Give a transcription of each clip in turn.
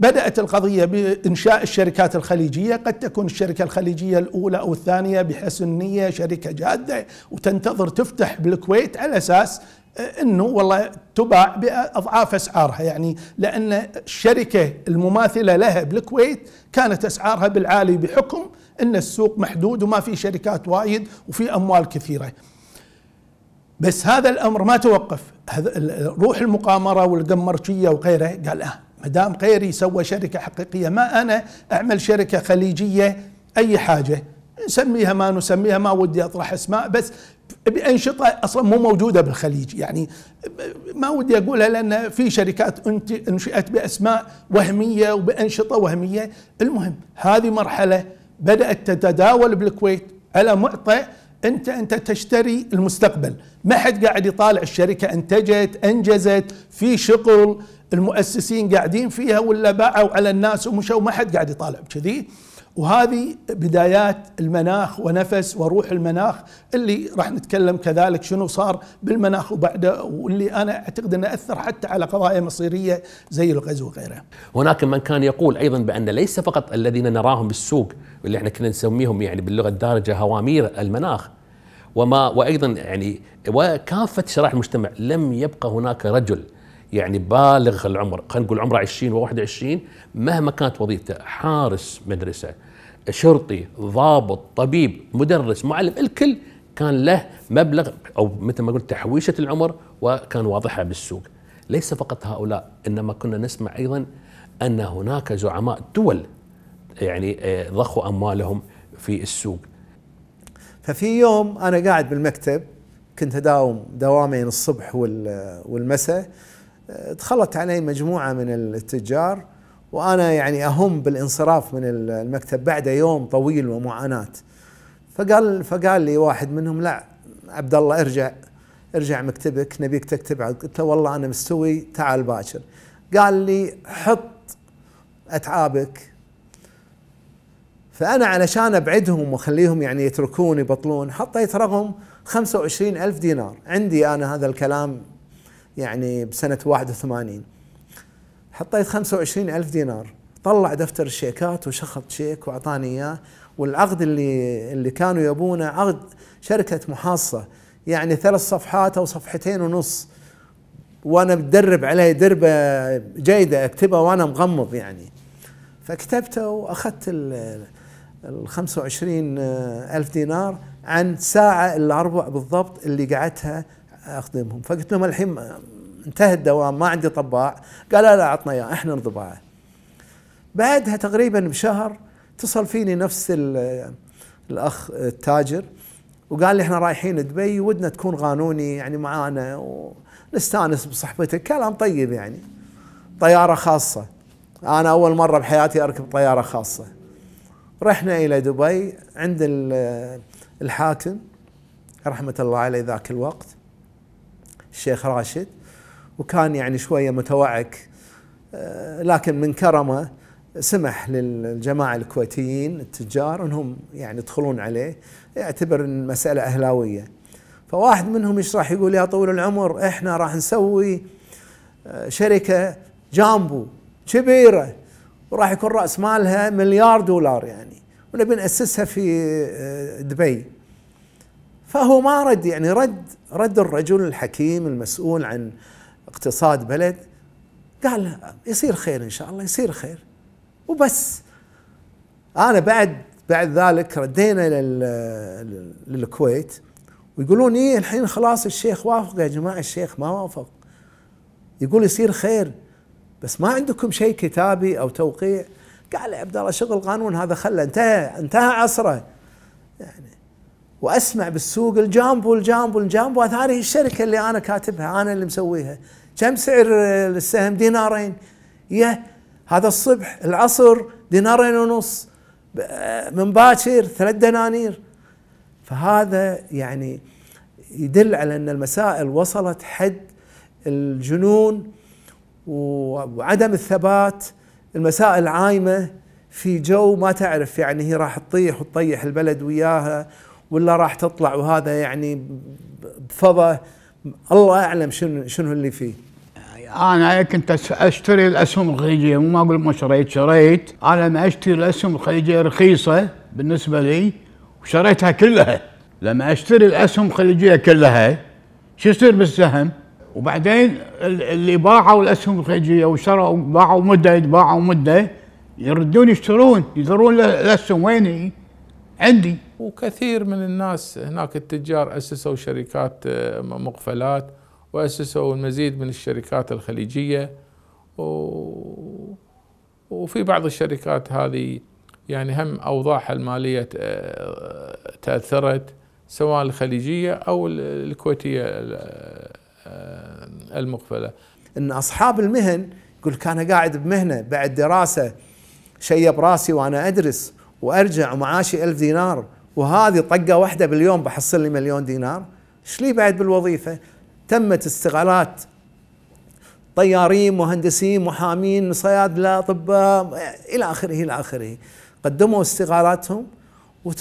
بدأت القضية بإنشاء الشركات الخليجية قد تكون الشركة الخليجية الأولى أو الثانية بحسن نية شركة جادة وتنتظر تفتح بالكويت على أساس آه، انه والله تباع باضعاف اسعارها يعني لان الشركه المماثله لها بالكويت كانت اسعارها بالعالي بحكم ان السوق محدود وما في شركات وايد وفي اموال كثيره. بس هذا الامر ما توقف روح المقامره والقمرشيه وغيره قال اه مدام غيري سوى شركة حقيقية ما أنا أعمل شركة خليجية أي حاجة نسميها ما نسميها ما ودي أطرح أسماء بس بأنشطة أصلا مو موجودة بالخليج يعني ما ودي أقولها لأن في شركات أنشئت بأسماء وهمية وبأنشطة وهمية المهم هذه مرحلة بدأت تتداول بالكويت على معطى انت انت تشتري المستقبل ما حد قاعد يطالع الشركه انتجت انجزت في شغل المؤسسين قاعدين فيها ولا باعوا على الناس ومشوا ما حد قاعد يطالع بكذي وهذه بدايات المناخ ونفس وروح المناخ اللي راح نتكلم كذلك شنو صار بالمناخ وبعده واللي انا اعتقد انه اثر حتى على قضايا مصيريه زي الغزو وغيره. هناك من كان يقول ايضا بان ليس فقط الذين نراهم بالسوق اللي احنا كنا نسميهم يعني باللغه الدارجه هوامير المناخ وما وايضا يعني وكافه شرائح المجتمع لم يبقى هناك رجل يعني بالغ العمر خلينا نقول عمره 20 و21 مهما كانت وظيفته حارس مدرسه شرطي ضابط طبيب مدرس معلم الكل كان له مبلغ او مثل ما قلت تحويشه العمر وكان واضحه بالسوق ليس فقط هؤلاء انما كنا نسمع ايضا ان هناك زعماء دول يعني آه، ضخوا اموالهم في السوق ففي يوم انا قاعد بالمكتب كنت اداوم دوامين الصبح والمساء دخلت علي مجموعة من التجار وأنا يعني أهم بالانصراف من المكتب بعد يوم طويل ومعاناة فقال فقال لي واحد منهم لا عبد الله ارجع ارجع مكتبك نبيك تكتب قلت له والله أنا مستوي تعال باكر قال لي حط أتعابك فأنا علشان أبعدهم وأخليهم يعني يتركون يبطلون حطيت رقم وعشرين ألف دينار عندي أنا هذا الكلام يعني بسنة 81 حطيت 25 ألف دينار طلع دفتر الشيكات وشخط شيك وأعطاني إياه والعقد اللي اللي كانوا يبونه عقد شركة محاصة يعني ثلاث صفحات أو صفحتين ونص وأنا متدرب عليه دربة جيدة أكتبها وأنا مغمض يعني فكتبته وأخذت ال 25 ألف دينار عن ساعة إلا ربع بالضبط اللي قعدتها اخدمهم فقلت لهم الحين انتهى الدوام ما عندي طباع قال لا لا عطنا اياه احنا نطبعه بعدها تقريبا بشهر اتصل فيني نفس الاخ التاجر وقال لي احنا رايحين دبي ودنا تكون قانوني يعني معانا ونستانس بصحبتك كلام طيب يعني طياره خاصه انا اول مره بحياتي اركب طياره خاصه رحنا الى دبي عند الحاكم رحمه الله عليه ذاك الوقت الشيخ راشد وكان يعني شويه متوعك آه، لكن من كرمه سمح للجماعه الكويتيين التجار انهم يعني يدخلون عليه يعتبر المساله اهلاويه فواحد منهم يشرح يقول يا طويل العمر احنا راح نسوي آه، شركه جامبو كبيره وراح يكون راس مالها مليار دولار يعني ونبي ناسسها في آه، دبي فهو ما رد يعني رد رد الرجل الحكيم المسؤول عن اقتصاد بلد قال يصير خير ان شاء الله يصير خير وبس انا بعد بعد ذلك ردينا للكويت ويقولون ايه الحين خلاص الشيخ وافق يا جماعه الشيخ ما وافق يقول يصير خير بس ما عندكم شيء كتابي او توقيع قال عبد الله شغل قانون هذا خله انتهى انتهى عصره يعني واسمع بالسوق الجامبو الجامبو الجامبو هذه الشركه اللي انا كاتبها انا اللي مسويها كم سعر السهم دينارين يه هذا الصبح العصر دينارين ونص من باكر ثلاث دنانير فهذا يعني يدل على ان المسائل وصلت حد الجنون وعدم الثبات المسائل عايمه في جو ما تعرف يعني هي راح تطيح وتطيح البلد وياها ولا راح تطلع وهذا يعني بفضه الله اعلم شنو شنو اللي فيه انا كنت اشتري الاسهم الخليجيه مو ما اقول ما شريت شريت انا لما اشتري الاسهم الخليجيه رخيصه بالنسبه لي وشريتها كلها لما اشتري الاسهم الخليجيه كلها شو يصير بالسهم؟ وبعدين اللي باعوا الاسهم الخليجيه وشروا باعوا مده باعوا مده يردون يشترون يدرون الاسهم وين هي؟ عندي وكثير من الناس هناك التجار أسسوا شركات آه، مقفلات وأسسوا المزيد من الشركات الخليجية وفي بعض الشركات هذه يعني هم أوضاعها المالية آه، تأثرت سواء الخليجية أو الكويتية آه، المقفلة أن أصحاب المهن يقول كان قاعد بمهنة بعد دراسة شيب راسي وأنا أدرس وأرجع ومعاشي ألف دينار وهذه طقه واحده باليوم بحصل لي مليون دينار ايش لي بعد بالوظيفه تمت استغلالات طيارين مهندسين محامين صيادله اطباء الى اخره الى اخره قدموا استغالاتهم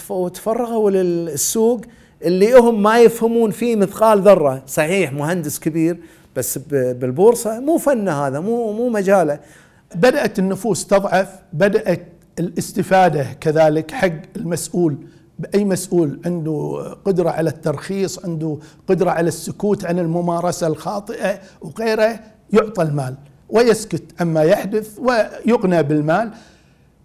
وتفرغوا للسوق اللي هم ما يفهمون فيه مثقال ذره صحيح مهندس كبير بس بالبورصه مو فن هذا مو مو مجاله بدات النفوس تضعف بدات الاستفاده كذلك حق المسؤول باي مسؤول عنده قدره على الترخيص عنده قدره على السكوت عن الممارسه الخاطئه وغيره يعطى المال ويسكت عما يحدث ويقنى بالمال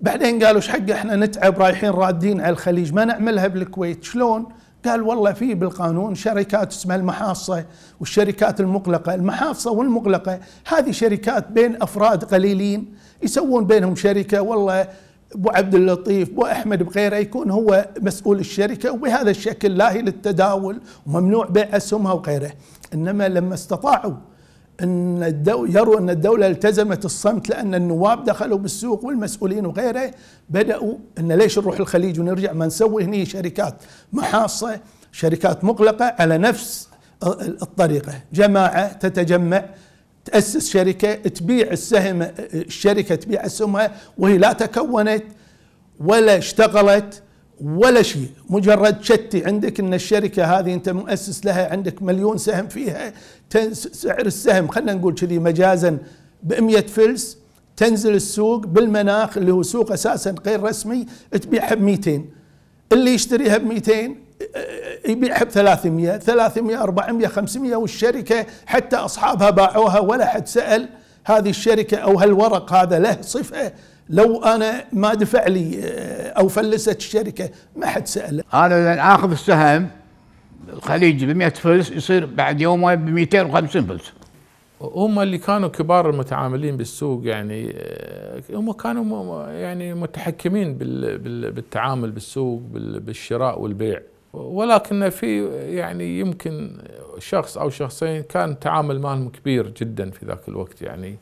بعدين قالوا ايش حق احنا نتعب رايحين رادين على الخليج ما نعملها بالكويت شلون قال والله في بالقانون شركات اسمها المحاصة والشركات المغلقة المحاصة والمغلقة هذه شركات بين أفراد قليلين يسوون بينهم شركة والله ابو عبد اللطيف ابو احمد بغيره يكون هو مسؤول الشركه وبهذا الشكل لا هي للتداول وممنوع بيع اسهمها وغيره انما لما استطاعوا ان يروا ان الدوله التزمت الصمت لان النواب دخلوا بالسوق والمسؤولين وغيره بداوا ان ليش نروح الخليج ونرجع ما نسوي هني شركات محاصه شركات مغلقه على نفس الطريقه جماعه تتجمع تأسس شركة تبيع السهم الشركة تبيع أسهمها وهي لا تكونت ولا اشتغلت ولا شيء مجرد شتي عندك ان الشركه هذه انت مؤسس لها عندك مليون سهم فيها سعر السهم خلينا نقول كذي مجازا ب 100 فلس تنزل السوق بالمناخ اللي هو سوق اساسا غير رسمي تبيعها ب 200 اللي يشتريها ب 200 يبيعها ب 300 300 400 500 والشركه حتى اصحابها باعوها ولا حد سال هذه الشركه او هالورق هذا له صفه لو انا ما دفع لي آه، او فلست الشركه ما حد سال انا اذا اخذ السهم الخليج ب 100 فلس يصير بعد يومه ب 250 فلس هم اللي كانوا كبار المتعاملين بالسوق يعني آه، هم كانوا يعني متحكمين بالتعامل بالسوق بالشراء والبيع ولكن في يعني يمكن شخص او شخصين كان تعامل معهم كبير جدا في ذاك الوقت يعني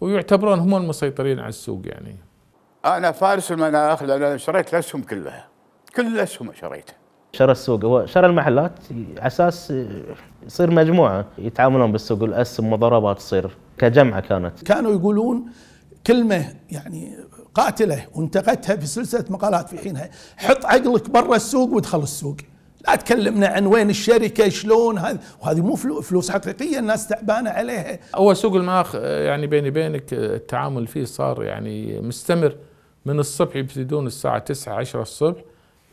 ويعتبرون هم المسيطرين على السوق يعني انا فارس المناخ لان انا شريت الاسهم كلها كل الاسهم شريتها شرى السوق هو شرى المحلات على اساس يصير مجموعه يتعاملون بالسوق الاسهم مضاربات تصير كجمعه كانت كانوا يقولون كلمه يعني قاتله وانتقدتها في سلسله مقالات في حينها حط عقلك برا السوق وادخل السوق لا تكلمنا عن وين الشركه شلون هذه وهذه مو فلوس حقيقيه الناس تعبانه عليها هو سوق المناخ يعني بيني بينك التعامل فيه صار يعني مستمر من الصبح يبتدون الساعه 9 10 الصبح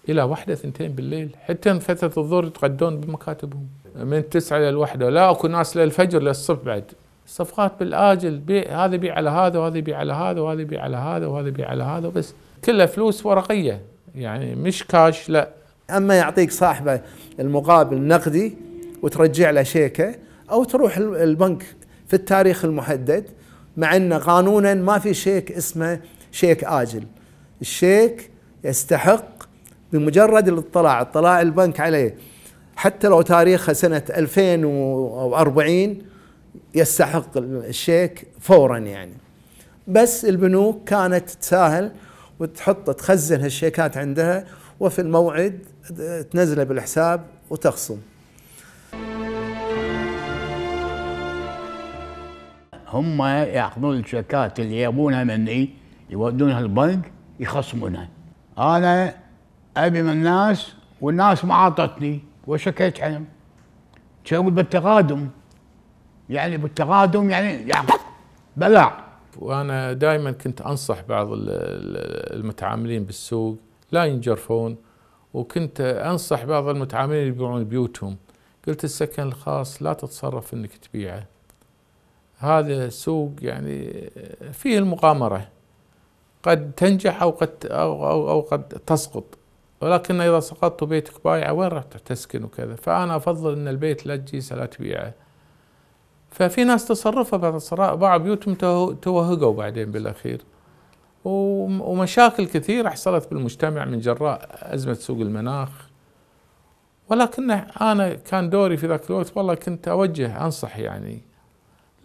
الى واحدة ثنتين بالليل حتى فتره الظهر يتغدون بمكاتبهم من 9 الى الواحدة لا اكو ناس للفجر للصبح بعد الصفقات بالاجل بيع هذا يبيع على هذا وهذا يبيع على هذا وهذا يبيع على هذا وهذا يبيع على هذا بس كلها فلوس ورقيه يعني مش كاش لا اما يعطيك صاحبه المقابل نقدي وترجع له شيكه او تروح البنك في التاريخ المحدد مع ان قانونا ما في شيك اسمه شيك اجل الشيك يستحق بمجرد الاطلاع اطلاع البنك عليه حتى لو تاريخه سنه 2040 يستحق الشيك فورا يعني بس البنوك كانت تساهل وتحط تخزن هالشيكات عندها وفي الموعد تنزله بالحساب وتخصم هم ياخذون الشيكات اللي يبونها مني يودونها البنك يخصمونها انا ابي من الناس والناس ما اعطتني وشكيت عنهم شو بالتقادم يعني بالتقادم يعني بلع وانا دائما كنت انصح بعض المتعاملين بالسوق لا ينجرفون وكنت انصح بعض المتعاملين اللي يبيعون بيوتهم قلت السكن الخاص لا تتصرف انك تبيعه هذا سوق يعني فيه المغامره قد تنجح او قد او او, أو قد تسقط ولكن اذا سقطت بيتك بايعه وين راح تسكن وكذا فانا افضل ان البيت لا تجيسه لا تبيعه ففي ناس تصرفوا بعد الصراع باعوا بيوتهم توهقوا بعدين بالاخير ومشاكل كثيره حصلت بالمجتمع من جراء ازمه سوق المناخ ولكن انا كان دوري في ذاك الوقت والله كنت اوجه انصح يعني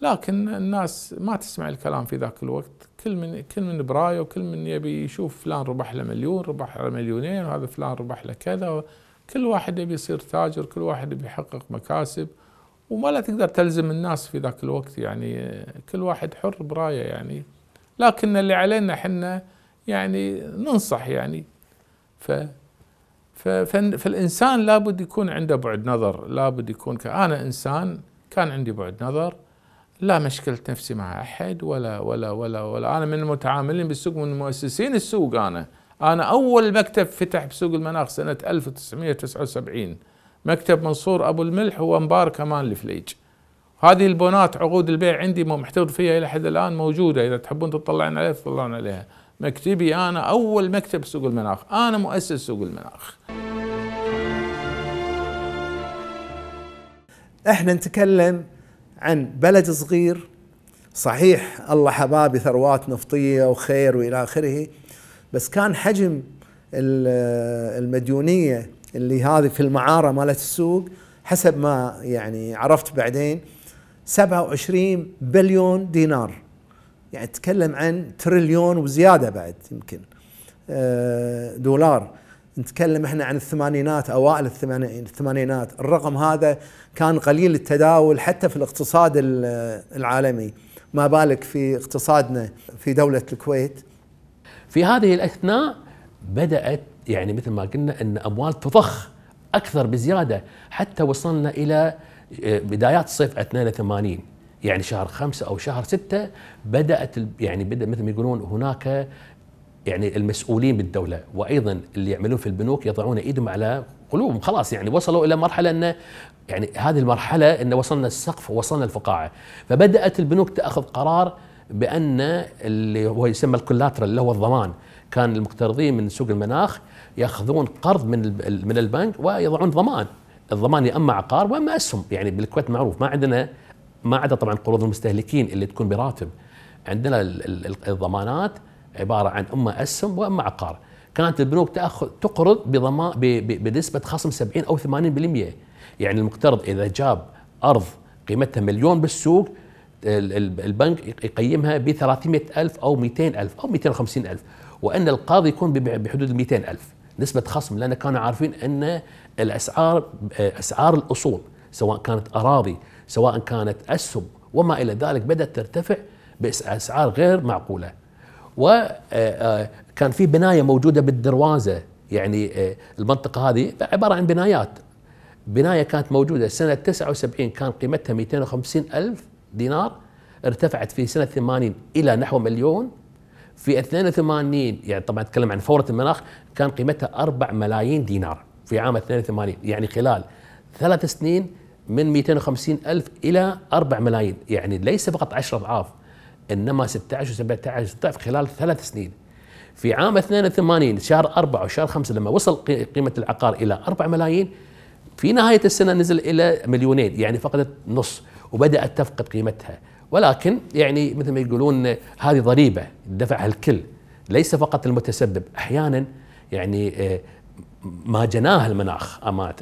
لكن الناس ما تسمع الكلام في ذاك الوقت كل من كل من برايه وكل من يبي يشوف فلان ربح له مليون ربح له مليونين وهذا فلان ربح له كذا كل واحد يبي يصير تاجر كل واحد يبي يحقق مكاسب وما لا تقدر تلزم الناس في ذاك الوقت يعني كل واحد حر برايه يعني لكن اللي علينا احنا يعني ننصح يعني ف فالانسان لابد يكون عنده بعد نظر لابد يكون ك... انا انسان كان عندي بعد نظر لا مشكلت نفسي مع احد ولا ولا ولا ولا انا من المتعاملين بالسوق من مؤسسين السوق انا انا اول مكتب فتح بسوق المناخ سنه 1979 مكتب منصور ابو الملح وانبار كمان الفليج هذه البونات عقود البيع عندي محتفظ فيها الى حد الان موجوده اذا تحبون تطلعون عليها تطلعون عليها مكتبي انا اول مكتب سوق المناخ انا مؤسس سوق المناخ احنا نتكلم عن بلد صغير صحيح الله حبابي ثروات نفطيه وخير والى اخره بس كان حجم المديونيه اللي هذه في المعاره مالت السوق حسب ما يعني عرفت بعدين 27 بليون دينار يعني تكلم عن تريليون وزياده بعد يمكن آه، دولار نتكلم احنا عن الثمانينات اوائل الثمانينات الرقم هذا كان قليل التداول حتى في الاقتصاد العالمي ما بالك في اقتصادنا في دوله الكويت في هذه الاثناء بدات يعني مثل ما قلنا ان اموال تضخ اكثر بزياده حتى وصلنا الى آه، بدايات صيف 82 يعني شهر خمسة أو شهر ستة بدأت يعني بدأ مثل ما يقولون هناك يعني المسؤولين بالدولة وأيضا اللي يعملون في البنوك يضعون إيدهم على قلوبهم خلاص يعني وصلوا إلى مرحلة أنه يعني هذه المرحلة أنه وصلنا السقف ووصلنا الفقاعة فبدأت البنوك تأخذ قرار بأن اللي هو يسمى الكولاترال اللي هو الضمان كان المقترضين من سوق المناخ ياخذون قرض من من البنك ويضعون ضمان الضمان يا اما عقار واما اسهم يعني بالكويت معروف ما عندنا ما عدا طبعا قروض المستهلكين اللي تكون براتب عندنا الضمانات عباره عن اما اسهم واما عقار كانت البنوك تاخذ تقرض بضمان بنسبه خصم 70 او 80% يعني المقترض اذا جاب ارض قيمتها مليون بالسوق البنك يقيمها ب 300 ألف أو 200 ألف أو 250 ألف وأن القاضي يكون بحدود ال 200 ألف نسبه خصم لان كانوا عارفين ان الاسعار اسعار الاصول سواء كانت اراضي سواء كانت اسهم وما الى ذلك بدات ترتفع باسعار غير معقوله وكان آه، آه، في بنايه موجوده بالدروازه يعني آه، المنطقه هذه عباره عن بنايات بنايه كانت موجوده سنه 79 كان قيمتها 250 الف دينار ارتفعت في سنه 80 الى نحو مليون في 82 يعني طبعا اتكلم عن فوره المناخ كان قيمتها 4 ملايين دينار في عام 82 يعني خلال ثلاث سنين من 250 ألف إلى 4 ملايين يعني ليس فقط 10 أضعاف إنما 16 و17 ضعف خلال ثلاث سنين في عام 82 شهر 4 وشهر 5 لما وصل قيمة العقار إلى 4 ملايين في نهاية السنة نزل إلى مليونين يعني فقدت نص وبدأت تفقد قيمتها ولكن يعني مثل ما يقولون هذه ضريبه دفعها الكل ليس فقط المتسبب احيانا يعني آه، ما جناه المناخ امانه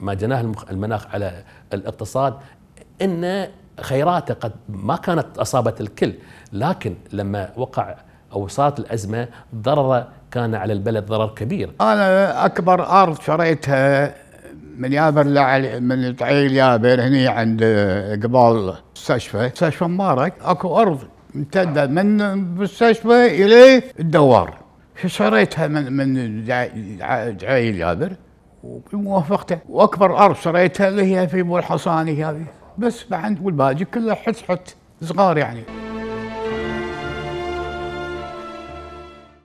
ما جناه المناخ على الاقتصاد ان خيراته قد ما كانت اصابت الكل لكن لما وقع او صارت الازمه ضرر كان على البلد ضرر كبير انا اكبر ارض شريتها من يابر لعلي من طعيل يابر هني عند آه، قبال مستشفى مستشفى مبارك اكو ارض ممتده من المستشفى الى الدوار شريتها من من دعيل يابر وموافقته واكبر ارض شريتها اللي هي في مول حصاني هذه بس بعد والباقي كله حت حت صغار يعني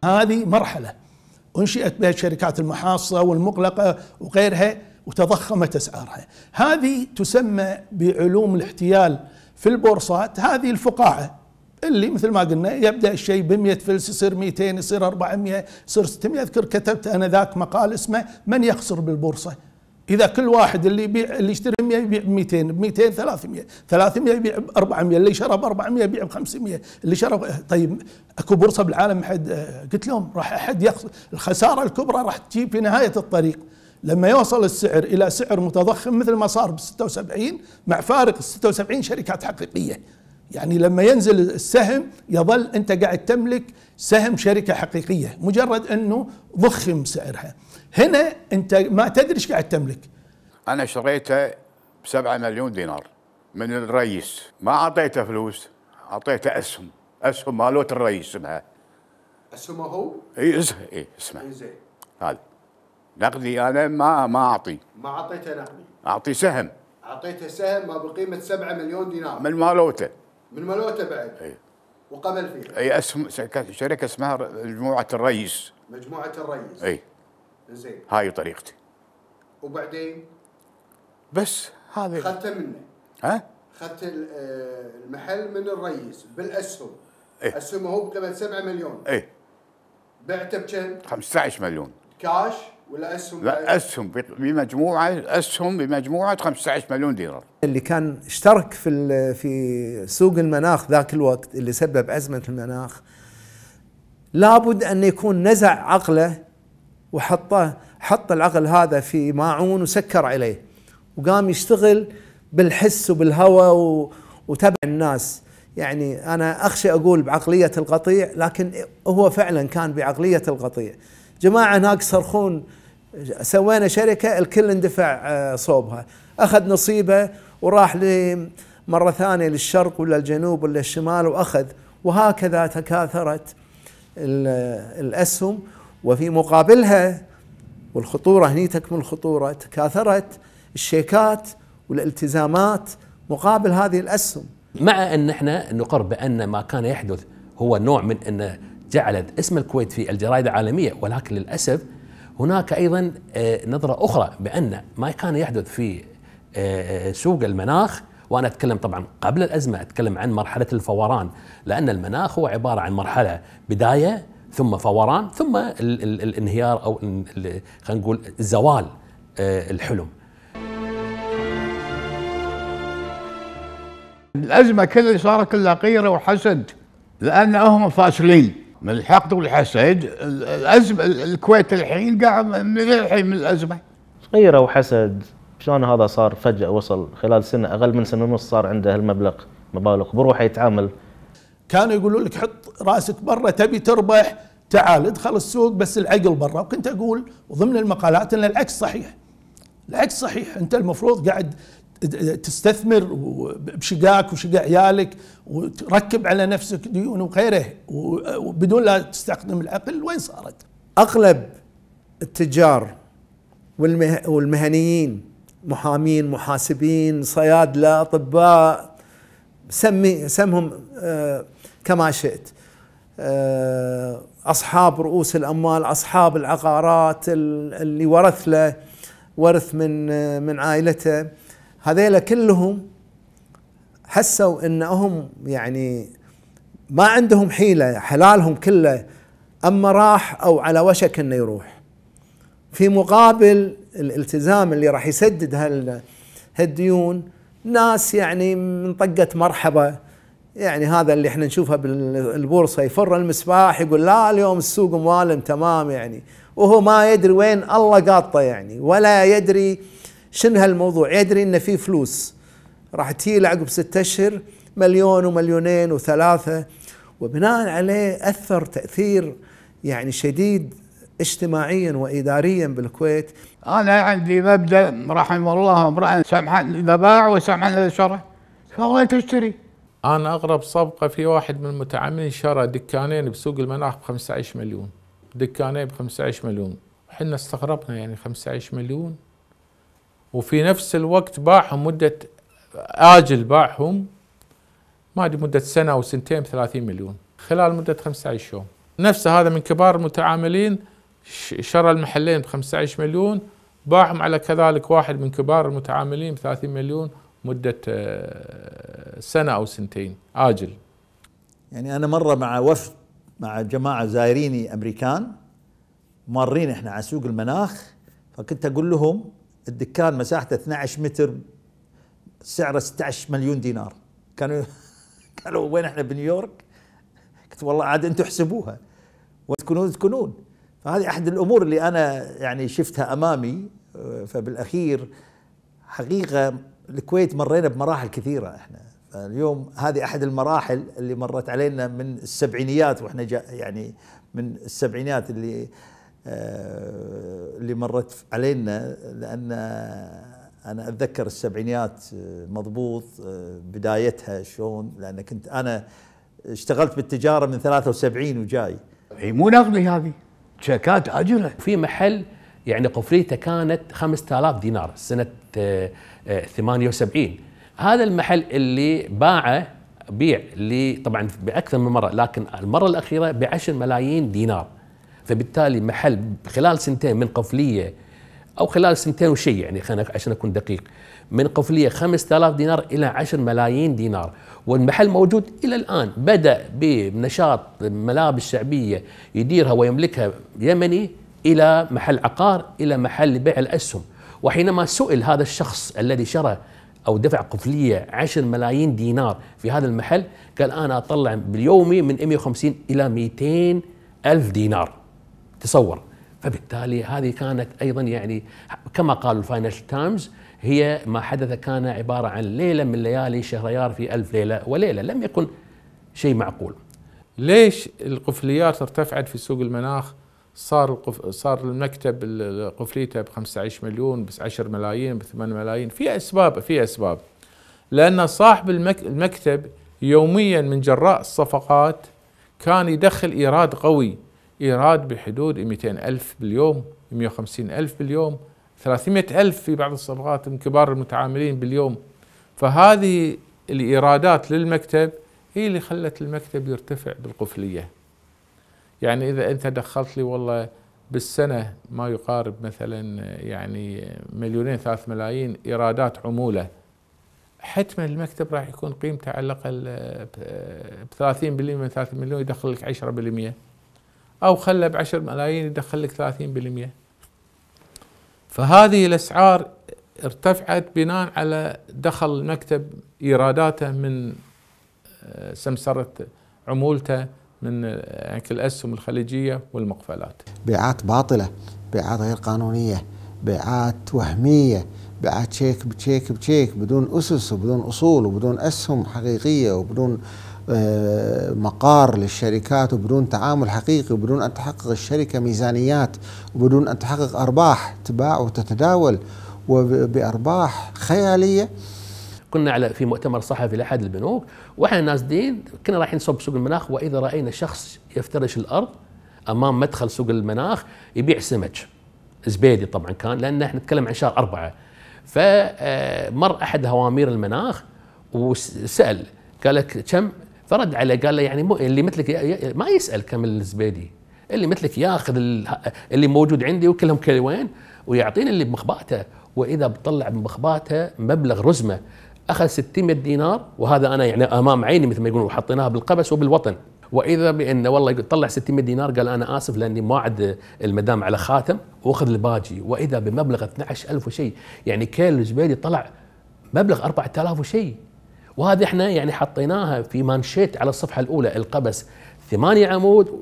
هذه مرحله انشئت بها الشركات المحاصه والمغلقه وغيرها وتضخمت اسعارها. هذه تسمى بعلوم الاحتيال في البورصات هذه الفقاعه اللي مثل ما قلنا يبدا الشيء ب 100 فلس يصير 200 يصير 400 يصير 600 اذكر كتبت انا ذاك مقال اسمه من يخسر بالبورصه اذا كل واحد اللي يبيع اللي يشتري 100 يبيع ب 200 ب 200 300 300 يبيع ب 400 اللي شرى ب 400 يبيع ب 500 اللي شرى طيب اكو بورصه بالعالم حد قلت لهم راح احد يخسر الخساره الكبرى راح تجي في نهايه الطريق لما يوصل السعر الى سعر متضخم مثل ما صار ب 76 مع فارق ال 76 شركات حقيقيه يعني لما ينزل السهم يظل انت قاعد تملك سهم شركه حقيقيه مجرد انه ضخم سعرها هنا انت ما تدري ايش قاعد تملك انا اشتريته ب 7 مليون دينار من الرئيس ما اعطيته فلوس اعطيته اسهم اسهم مالوت الرئيس اسمها إيه، إيه، اسمه هو؟ اي اسمه اي اسمه هذا نقدي انا ما ما اعطي ما اعطيته نقدي اعطي سهم اعطيته سهم ما بقيمه 7 مليون دينار من مالوته من مالوته بعد اي وقبل فيها اي اسم شركه اسمها مجموعه الرئيس مجموعه الرئيس اي زين هاي طريقتي وبعدين بس هذا اخذته منه ها؟ اخذت آه، المحل من الرئيس بالاسهم ايه؟ اسهمه هو بقيمه 7 مليون اي بعته بكم؟ 15 مليون كاش والاسهم اسهم بمجموعه اسهم بمجموعه 15 مليون دينار اللي كان اشترك في في سوق المناخ ذاك الوقت اللي سبب ازمه المناخ لابد ان يكون نزع عقله وحطه حط العقل هذا في ماعون وسكر عليه وقام يشتغل بالحس وبالهوى وتبع الناس يعني انا اخشى اقول بعقليه القطيع لكن هو فعلا كان بعقليه القطيع جماعه هناك صرخون سوينا شركه الكل اندفع آه، صوبها اخذ نصيبه وراح مره ثانيه للشرق ولا الجنوب ولا الشمال واخذ وهكذا تكاثرت الاسهم وفي مقابلها والخطوره هني تكمن الخطوره تكاثرت الشيكات والالتزامات مقابل هذه الاسهم مع ان احنا نقر بان ما كان يحدث هو نوع من ان جعلت اسم الكويت في الجرائد العالمية ولكن للأسف هناك أيضا آه، نظرة أخرى بأن ما كان يحدث في آه، آه، سوق المناخ وأنا أتكلم طبعا قبل الأزمة أتكلم عن مرحلة الفوران لأن المناخ هو عبارة عن مرحلة بداية ثم فوران ثم الـ الـ الانهيار أو خلينا نقول زوال الحلم الأزمة كلها صارت كلها غيرة وحسد لأنهم فاشلين من الحقد والحسد الازمه الكويت الحين قاعد من الحين من الازمه غيره وحسد شلون هذا صار فجاه وصل خلال سنه اقل من سنه ونص صار عنده المبلغ مبالغ بروحه يتعامل كانوا يقولوا لك حط راسك برا تبي تربح تعال ادخل السوق بس العقل برا وكنت اقول وضمن المقالات ان العكس صحيح العكس صحيح انت المفروض قاعد تستثمر بشقاك وشقا عيالك وتركب على نفسك ديون وغيره وبدون لا تستخدم العقل وين صارت؟ اغلب التجار والمه... والمهنيين محامين محاسبين صيادله اطباء سمي سمهم آه، كما شئت آه، اصحاب رؤوس الاموال اصحاب العقارات اللي ورث له ورث من آه، من عائلته هذيلا كلهم حسوا انهم يعني ما عندهم حيله حلالهم كله اما راح او على وشك انه يروح في مقابل الالتزام اللي راح يسدد هال هالديون ناس يعني من طقه مرحبه يعني هذا اللي احنا نشوفه بالبورصه يفر المسباح يقول لا اليوم السوق موالم تمام يعني وهو ما يدري وين الله قاطه يعني ولا يدري شنو هالموضوع يدري ان في فلوس راح تجي عقب ستة اشهر مليون ومليونين وثلاثه وبناء عليه اثر تاثير يعني شديد اجتماعيا واداريا بالكويت انا عندي مبدا رحم الله امرا سمحا اذا باع وسمحا اذا شرى فهو تشتري انا اغرب صفقه في واحد من المتعاملين شرى دكانين بسوق المناخ ب 15 مليون دكانين ب 15 مليون احنا استغربنا يعني 15 مليون وفي نفس الوقت باعهم مدة آجل باعهم ما أدري مدة سنة أو سنتين 30 مليون خلال مدة 15 يوم نفسه هذا من كبار المتعاملين شرى المحلين ب 15 مليون باعهم على كذلك واحد من كبار المتعاملين ب 30 مليون مدة آه، سنة أو سنتين آجل يعني أنا مرة مع وفد مع جماعة زائريني أمريكان مارين إحنا على سوق المناخ فكنت أقول لهم الدكان مساحته 12 متر سعره 16 مليون دينار كانوا قالوا وين احنا بنيويورك؟ قلت والله عاد انتم احسبوها وتكونون تكونون فهذه احد الامور اللي انا يعني شفتها امامي فبالاخير حقيقه الكويت مرينا بمراحل كثيره احنا فاليوم هذه احد المراحل اللي مرت علينا من السبعينيات واحنا جا يعني من السبعينات اللي آه، اللي مرت علينا لان انا اتذكر السبعينيات آه، مضبوط آه، بدايتها شلون لان كنت انا اشتغلت بالتجاره من 73 وجاي هي مو نقدي هذه شيكات اجره في محل يعني قفليته كانت 5000 دينار سنه 78 هذا المحل اللي باعه بيع لي طبعا باكثر من مره لكن المره الاخيره ب 10 ملايين دينار فبالتالي محل خلال سنتين من قفليه او خلال سنتين وشيء يعني خلينا عشان اكون دقيق من قفليه 5000 دينار الى 10 ملايين دينار والمحل موجود الى الان بدا بنشاط ملابس شعبيه يديرها ويملكها يمني الى محل عقار الى محل بيع الاسهم وحينما سئل هذا الشخص الذي شرى او دفع قفليه 10 ملايين دينار في هذا المحل قال انا اطلع باليومي من 150 الى 200 الف دينار تصور فبالتالي هذه كانت ايضا يعني كما قال الفاينانشال تايمز هي ما حدث كان عباره عن ليله من ليالي شهريار في الف ليله وليله لم يكن شيء معقول. ليش القفليات ارتفعت في سوق المناخ صار القف... صار المكتب قفليته ب 15 مليون ب 10 ملايين ب 8 ملايين في اسباب في اسباب لان صاحب المك... المكتب يوميا من جراء الصفقات كان يدخل ايراد قوي إيراد بحدود 200 ألف باليوم 150 ألف باليوم 300 ألف في بعض الصبغات من كبار المتعاملين باليوم فهذه الإيرادات للمكتب هي اللي خلت المكتب يرتفع بالقفلية يعني إذا أنت دخلت لي والله بالسنة ما يقارب مثلا يعني مليونين ثلاث ملايين إيرادات عمولة حتما المكتب راح يكون قيمته على الأقل آه، ب 30% من 3 مليون يدخل لك 10% او خله ب 10 ملايين يدخل لك 30% فهذه الاسعار ارتفعت بناء على دخل المكتب ايراداته من آه، سمسره عمولته من الاسهم آه، الخليجيه والمقفلات. بيعات باطله، بيعات غير قانونيه، بيعات وهميه، بيعات شيك بشيك بشيك بدون اسس وبدون اصول وبدون اسهم حقيقيه وبدون آه، مقار للشركات وبدون تعامل حقيقي وبدون أن تحقق الشركة ميزانيات وبدون أن تحقق أرباح تباع وتتداول وبأرباح خيالية كنا على في مؤتمر صحفي لأحد البنوك وإحنا نازلين كنا رايحين صوب سوق المناخ وإذا رأينا شخص يفترش الأرض أمام مدخل سوق المناخ يبيع سمك زبيدي طبعا كان لأن احنا نتكلم عن شهر أربعة فمر أحد هوامير المناخ وسأل قال لك كم فرد عليه قال له يعني مو اللي مثلك ما يسال كم الزبيدي اللي مثلك ياخذ اللي موجود عندي وكلهم كلوين ويعطيني اللي بمخباته واذا بطلع بمخباته مبلغ رزمه اخذ 600 دينار وهذا انا يعني امام عيني مثل ما يقولون وحطيناها بالقبس وبالوطن واذا بانه والله طلع 600 دينار قال انا اسف لاني ما عاد المدام على خاتم واخذ الباجي واذا بمبلغ 12000 وشيء يعني كيل الزبيدي طلع مبلغ 4000 وشيء وهذه احنا يعني حطيناها في مانشيت على الصفحه الاولى القبس ثمانية عمود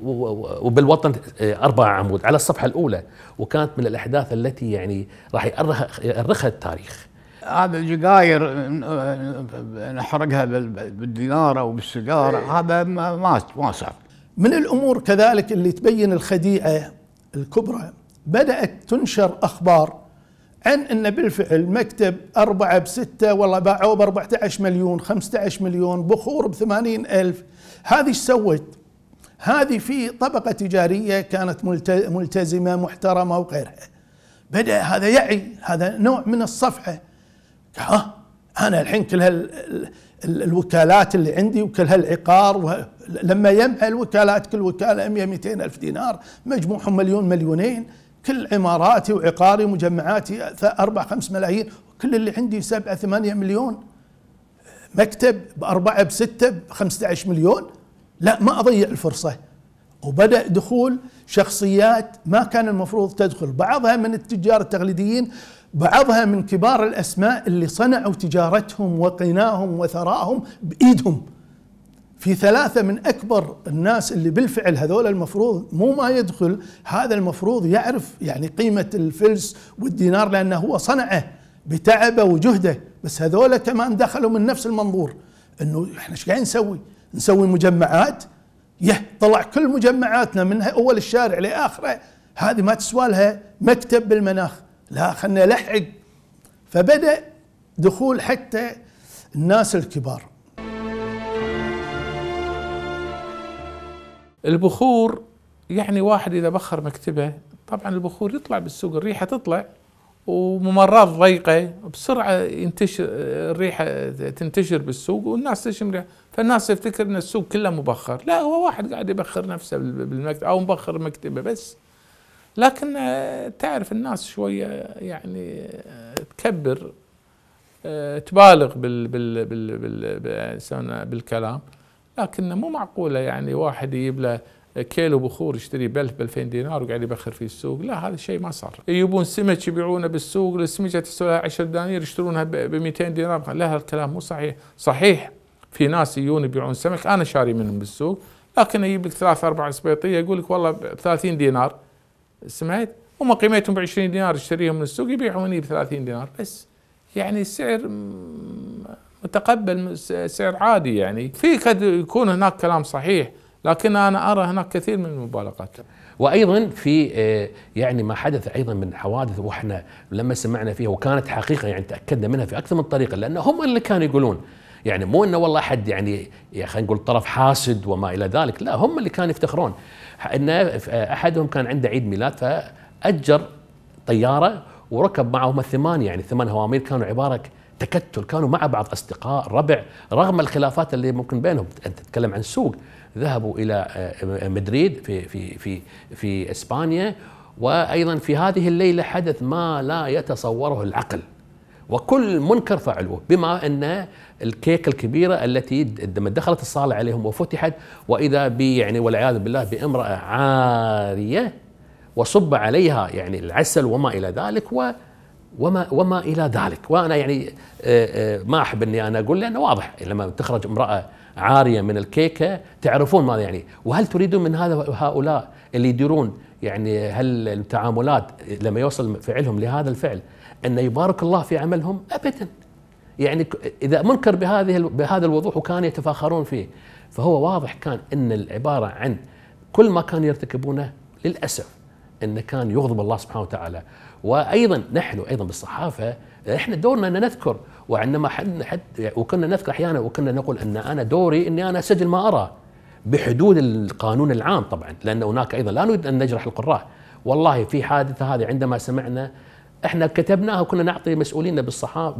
وبالوطن آه، أربعة عمود على الصفحة الأولى وكانت من الأحداث التي يعني راح يأرخها التاريخ هذا الجقاير آه، نحرقها بالدينار أو بالسيجارة إيه. هذا ما ما صار من الأمور كذلك اللي تبين الخديعة الكبرى بدأت تنشر أخبار عن أن بالفعل مكتب أربعة بستة والله باعوه ب 14 مليون 15 مليون بخور ب 80 ألف هذه ايش سوت؟ هذه في طبقة تجارية كانت ملتزمة محترمة وغيرها بدأ هذا يعي هذا نوع من الصفحة ها أنا الحين كل هال الوكالات اللي عندي وكل هالعقار لما يمحى الوكالات كل وكالة 100 200 ألف دينار مجموعهم مليون مليونين كل عماراتي وعقاري ومجمعاتي أربع خمس ملايين كل اللي عندي سبعة ثمانية مليون مكتب بأربعة بستة بخمسة عشر مليون لا ما أضيع الفرصة وبدأ دخول شخصيات ما كان المفروض تدخل بعضها من التجار التقليديين بعضها من كبار الأسماء اللي صنعوا تجارتهم وقناهم وثراهم بإيدهم في ثلاثة من أكبر الناس اللي بالفعل هذول المفروض مو ما يدخل هذا المفروض يعرف يعني قيمة الفلس والدينار لأنه هو صنعه بتعبه وجهده بس هذول كمان دخلوا من نفس المنظور انه احنا ايش قاعدين نسوي؟ نسوي مجمعات يه طلع كل مجمعاتنا من اول الشارع لاخره هذه ما تسوى لها مكتب بالمناخ لا خلنا لحق فبدا دخول حتى الناس الكبار البخور يعني واحد اذا بخر مكتبه طبعا البخور يطلع بالسوق الريحه تطلع وممرات ضيقه بسرعه ينتشر الريحه تنتشر بالسوق والناس تشم ريحه فالناس تفتكر ان السوق كله مبخر لا هو واحد قاعد يبخر نفسه بالمكتب او مبخر مكتبه بس لكن آه، تعرف الناس شويه يعني آه، تكبر آه، تبالغ بال بال بال بال بالكلام لكن مو معقوله يعني واحد يجيب له كيلو بخور يشتري ب 1000 ب 2000 دينار وقاعد يبخر في السوق، لا هذا الشيء ما صار، يجيبون سمك يبيعونه بالسوق، السمكه تسوى لها 10 دنانير يشترونها ب 200 دينار، لا هذا الكلام مو صحيح، صحيح في ناس يجون يبيعون سمك انا شاري منهم بالسوق، لكن يجيب لك ثلاث اربع سبيطيه يقول لك والله ب 30 دينار سمعت؟ هم قيمتهم ب 20 دينار يشتريهم من السوق يبيعوني ب 30 دينار بس يعني السعر متقبل سعر عادي يعني في قد يكون هناك كلام صحيح لكن انا ارى هناك كثير من المبالغات وايضا في آه، يعني ما حدث ايضا من حوادث واحنا لما سمعنا فيها وكانت حقيقه يعني تاكدنا منها في اكثر من طريقه لان هم اللي كانوا يقولون يعني مو انه والله احد يعني خلينا نقول طرف حاسد وما الى ذلك لا هم اللي كانوا يفتخرون ان احدهم كان عنده عيد ميلاد فاجر طياره وركب معهم يعني الثمان يعني ثمان هوامير كانوا عباره التكتل كانوا مع بعض أصدقاء ربع رغم الخلافات اللي ممكن بينهم أنت تتكلم عن سوق ذهبوا إلى آه، مدريد في, في, في, في إسبانيا وأيضا في هذه الليلة حدث ما لا يتصوره العقل وكل منكر فعلوه بما ان الكيكه الكبيره التي لما دخلت الصاله عليهم وفتحت واذا بي يعني والعياذ بالله بامراه عاريه وصب عليها يعني العسل وما الى ذلك و وما وما الى ذلك وانا يعني آه، آه، ما احب اني انا اقول لانه واضح لما تخرج امراه عاريه من الكيكه تعرفون ماذا يعني وهل تريدون من هذا هؤلاء اللي يديرون يعني هل التعاملات لما يوصل فعلهم لهذا الفعل ان يبارك الله في عملهم ابدا يعني اذا منكر بهذه بهذا الوضوح وكان يتفاخرون فيه فهو واضح كان ان العباره عن كل ما كانوا يرتكبونه للاسف أن كان يغضب الله سبحانه وتعالى وأيضا نحن أيضا بالصحافة احنا دورنا ان نذكر وعندما حد, حد وكنا نذكر احيانا وكنا نقول ان انا دوري اني انا اسجل ما ارى بحدود القانون العام طبعا لان هناك ايضا لا نريد ان نجرح القراء والله في حادثه هذه عندما سمعنا احنا كتبناها وكنا نعطي مسؤولينا بالصحافه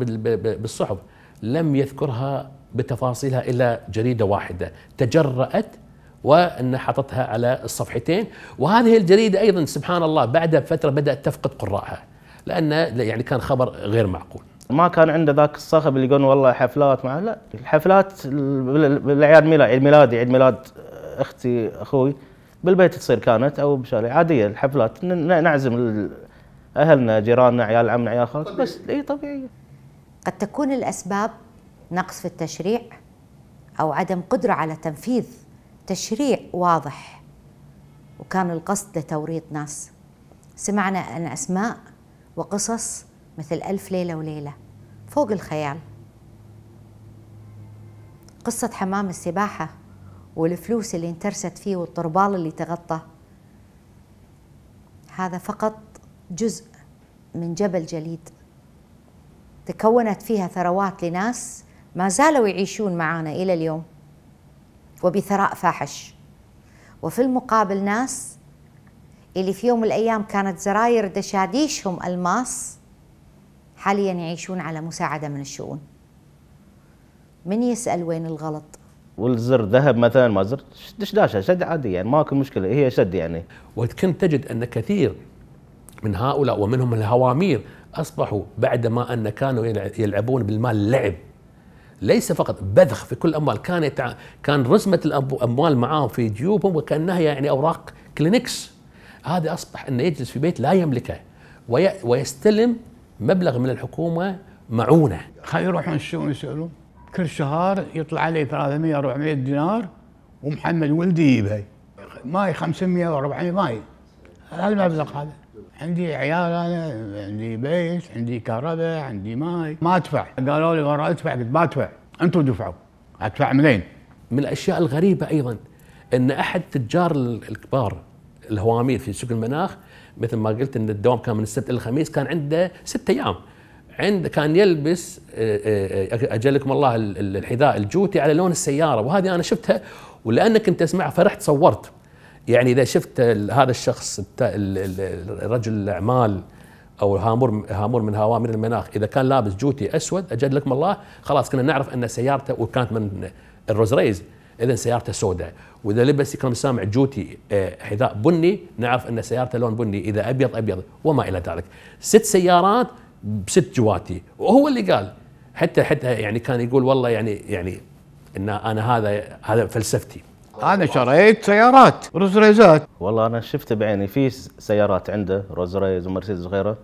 بالصحف لم يذكرها بتفاصيلها الا جريده واحده تجرأت وأن حطتها على الصفحتين وهذه الجريدة أيضا سبحان الله بعدها بفترة بدأت تفقد قراءها لأن يعني كان خبر غير معقول ما كان عنده ذاك الصخب اللي يقولون والله حفلات مع لا الحفلات بالاعياد ميلاد عيد ميلادي عيد ميلاد اختي اخوي بالبيت تصير كانت او بشارع عاديه الحفلات نعزم اهلنا جيراننا عيال عمنا عيال خالتنا بس اي طبيعيه قد تكون الاسباب نقص في التشريع او عدم قدره على تنفيذ تشريع واضح وكان القصد لتوريط ناس سمعنا عن أسماء وقصص مثل ألف ليلة وليلة فوق الخيال قصة حمام السباحة والفلوس اللي انترست فيه والطربال اللي تغطى هذا فقط جزء من جبل جليد تكونت فيها ثروات لناس ما زالوا يعيشون معانا إلى اليوم وبثراء فاحش وفي المقابل ناس اللي في يوم من الأيام كانت زراير دشاديشهم ألماس حاليا يعيشون على مساعدة من الشؤون من يسأل وين الغلط والزر ذهب مثلا ما زر دشداشه شد عادي يعني ماكو مشكله هي شد يعني وكنت تجد ان كثير من هؤلاء ومنهم الهوامير اصبحوا بعدما ان كانوا يلعبون بالمال لعب ليس فقط بذخ في كل الاموال كانت كان رسمه الاموال معاهم في جيوبهم وكانها يعني اوراق كلينكس هذا اصبح انه يجلس في بيت لا يملكه ويستلم مبلغ من الحكومه معونه خلي يروحون الشؤون يسالون كل شهر يطلع عليه 300 400 دينار ومحمد ولدي يجيبها ماي 500 و400 ماي هذا المبلغ هذا عندي عيال انا عندي بيت عندي كهرباء عندي ماي ما ادفع قالوا لي ورا ادفع قلت ما ادفع انتم دفعوا ادفع منين؟ من الاشياء الغريبه ايضا ان احد تجار الكبار الهوامير في سوق المناخ مثل ما قلت ان الدوام كان من السبت للخميس كان عنده ست ايام عند كان يلبس آه، آه، آه، اجلكم الله الحذاء الجوتي على لون السياره وهذه انا شفتها ولانك كنت اسمعها فرحت صورت يعني اذا شفت هذا الشخص رجل الاعمال او هامور هامور من هوامر المناخ اذا كان لابس جوتي اسود اجد لكم الله خلاص كنا نعرف ان سيارته وكانت من الروز ريز اذا سيارته سوداء واذا لبس يكرم سامع جوتي آه، حذاء بني نعرف ان سيارته لون بني اذا ابيض ابيض وما الى ذلك ست سيارات بست جواتي وهو اللي قال حتى حتى يعني كان يقول والله يعني يعني ان انا هذا هذا فلسفتي انا شريت سيارات روز ريزات والله انا شفت بعيني في سيارات عنده روز ريز ومرسيدس وغيره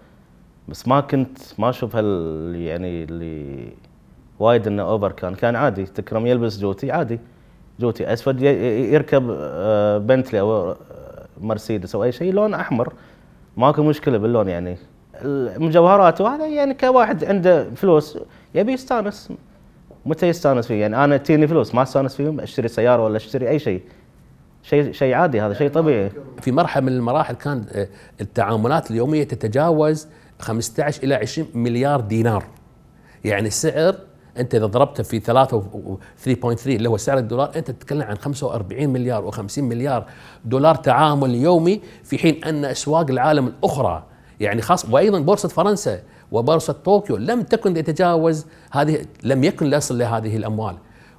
بس ما كنت ما اشوف هال يعني اللي وايد انه اوفر كان كان عادي تكرم يلبس جوتي عادي جوتي اسود يركب بنتلي آه، او آه، مرسيدس او اي شيء لون احمر ماكو مشكله باللون يعني المجوهرات وهذا يعني كواحد عنده فلوس يبي يستانس متى يستانس فيه يعني انا تجيني فلوس ما استانس فيهم اشتري سياره ولا اشتري اي شيء شيء شيء عادي هذا شيء طبيعي في مرحله من المراحل كان آه، التعاملات اليوميه تتجاوز 15 الى 20 مليار دينار يعني السعر انت اذا ضربته في 3 3.3 اللي هو سعر الدولار انت تتكلم عن 45 مليار و50 مليار دولار تعامل يومي في حين ان اسواق العالم الاخرى يعني خاص وايضا بورصه فرنسا وبورصة طوكيو لم تكن تتجاوز هذه لم يكن يصل لهذه الأموال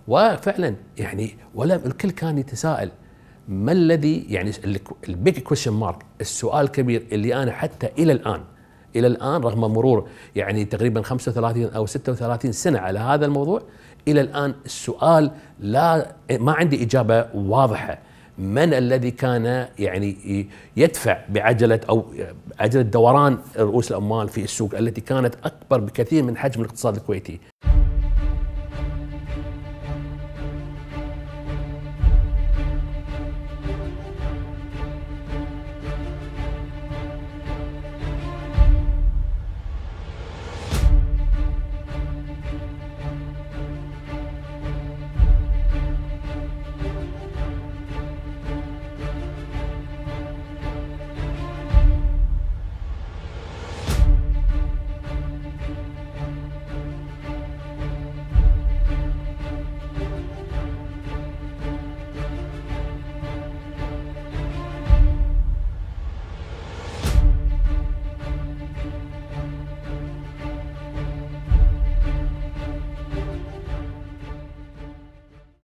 وفعلا يعني ولا الكل كان يتساءل ما الذي يعني البيج كويشن مارك السؤال الكبير اللي انا حتى الى الان الى الان رغم مرور يعني تقريبا 35 او 36 سنه على هذا الموضوع الى الان السؤال لا ما عندي اجابه واضحه من الذي كان يعني يدفع بعجله او عجله دوران رؤوس الاموال في السوق التي كانت اكبر بكثير من حجم الاقتصاد الكويتي